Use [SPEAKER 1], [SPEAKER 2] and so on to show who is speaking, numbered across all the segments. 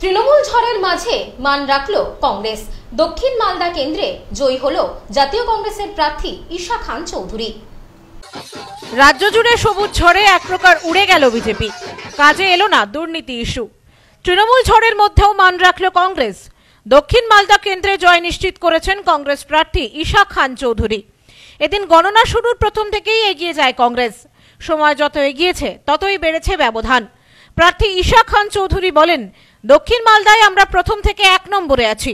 [SPEAKER 1] তৃণমূল ঝড়ের মাঝে মান রাখল কংগ্রেস দক্ষিণ মালদা কেন্দ্রে জয়ী হল জাতীয় কংগ্রেসের প্রার্থী ঈশা খান চৌধুরী রাজ্য জুড়ে সবুজ ঝড়ে এক প্রকার উড়ে গেল বিজেপি কাজে এলো না দুর্নীতি ইস্যু তৃণমূল ঝড়ের মধ্যেও মান রাখল কংগ্রেস দক্ষিণ মালদা কেন্দ্রে জয় নিশ্চিত করেছেন কংগ্রেস প্রার্থী ঈশা খান চৌধুরী এদিন গণনা শুরুর প্রথম থেকেই এগিয়ে যায় কংগ্রেস সময় যত এগিয়েছে ততই বেড়েছে ব্যবধান প্রার্থী ঈশা খান চৌধুরী বলেন দক্ষিণ মালদায় আমরা প্রথম থেকে এক নম্বরে আছি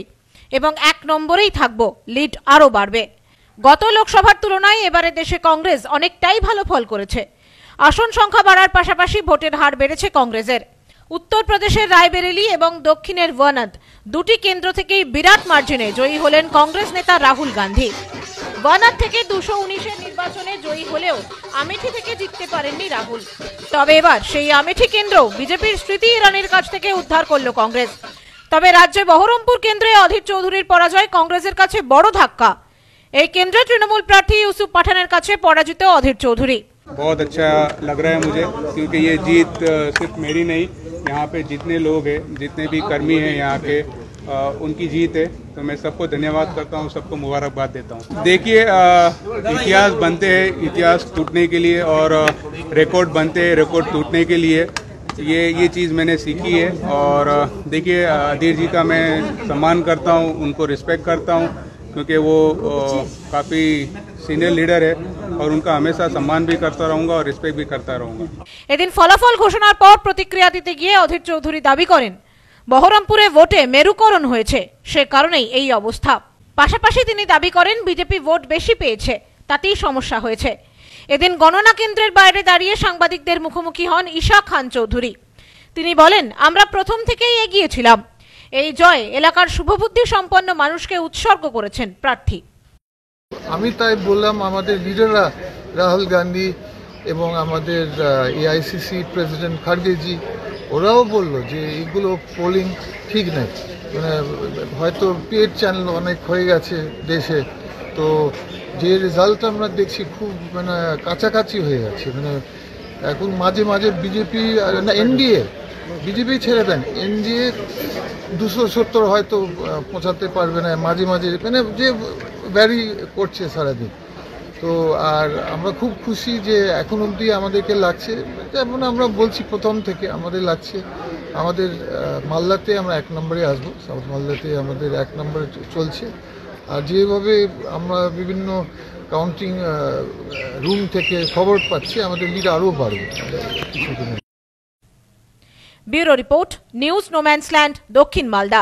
[SPEAKER 1] এবং এক নম্বরেই থাকব লিড আরও বাড়বে গত লোকসভার তুলনায় এবারে দেশে কংগ্রেস অনেকটাই ভালো ফল করেছে আসন সংখ্যা বাড়ার পাশাপাশি ভোটের হার বেড়েছে কংগ্রেসের উত্তরপ্রদেশের রায়বেরেলি এবং দক্ষিণের ওয়ানাদ দুটি কেন্দ্র থেকেই বিরাট মার্জিনে জয়ী হলেন কংগ্রেস নেতা রাহুল গান্ধী বানার থেকে দুশো উনিশের নির্বাচনে জয়ী হলেও আমেঠি থেকে জিততে পারেননি রাহুল তবে এবার সেই আমেঠি কেন্দ্র বিজেপির স্মৃতি ইরানির কাছ থেকে উদ্ধার করল কংগ্রেস তবে রাজ্যে বহরমপুর কেন্দ্রে অধীর চৌধুরীর পরাজয় কংগ্রেসের কাছে বড় ধাক্কা এই কেন্দ্রে তৃণমূল প্রার্থী ইউসুফ পাঠানের কাছে পরাজিত অধীর চৌধুরী
[SPEAKER 2] बहुत अच्छा लग रहा है मुझे क्योंकि ये जीत सिर्फ मेरी नहीं यहाँ पे जितने लोग हैं जितने भी कर्मी हैं यहाँ के उनकी जीत है तो मैं सबको धन्यवाद करता हूँ सबको मुबारकबाद देता हूँ देखिए इतिहास बनते हैं इतिहास टूटने के लिए और रिकॉर्ड बनते हैं रिकॉर्ड टूटने के लिए ये ये चीज़ मैंने सीखी है और देखिए अधीर जी का मैं सम्मान करता हूँ उनको रिस्पेक्ट करता हूँ क्योंकि वो काफ़ी सीनियर लीडर है और उनका हमेशा सम्मान भी करता रहूंगा और रिस्पेक्ट भी करता रहूंगा
[SPEAKER 1] दिन फलाफल घोषणा पर प्रतिक्रिया दीते गए अधीर चौधरी दावी करें বহরমপুরে ভোটে মেরুকরণ হয়েছে সে কারণেই এই অবস্থা পাশাপাশি তিনি দাবি করেন বিজেপি ভোট বেশি পেয়েছে তাতেই সমস্যা হয়েছে এদিন গণনা কেন্দ্রের বাইরে দাঁড়িয়ে সাংবাদিকদের মুখোমুখি হন ঈশা খান চৌধুরী তিনি বলেন আমরা প্রথম থেকেই এগিয়েছিলাম এই জয় এলাকার শুভবুদ্ধি সম্পন্ন মানুষকে উৎসর্গ করেছেন
[SPEAKER 3] প্রার্থী আমি তাই বললাম আমাদের লিডাররা রাহুল গান্ধী এবং আমাদের এআইসিসি প্রেসিডেন্ট খার্গেজি ওরাও বললো যে এগুলো পোলিং ঠিক নেই মানে হয়তো পেড চ্যানেল অনেক হয়ে গেছে দেশে তো যে রেজাল্ট আমরা দেখছি খুব মানে কাছাকাছি হয়ে যাচ্ছে মানে এখন মাঝে মাঝে বিজেপি না এনডিএ বিজেপি ছেড়ে দেন এনডিএ দুশো সত্তর হয়তো পৌঁছাতে পারবে না মাঝে মাঝে মানে যে ভ্যারি করছে সারাদিন তো আর আমরা খুব খুশি যে এখন অবধি আমাদেরকে লাগছে যেমন আমরা বলছি প্রথম থেকে আমাদের লাগছে আমাদের মালদাতে আমরা এক নম্বরে আসবো সাউথ মালদাতে আমাদের এক নম্বরে চলছে আর যেভাবে আমরা বিভিন্ন কাউন্টিং রুম থেকে খবর পাচ্ছি আমাদের লিড আরও বাড়বে কিছুদিনে
[SPEAKER 1] ব্যুরো রিপোর্ট নিউজ নোম্যান্সল্যান্ড দক্ষিণ মালদা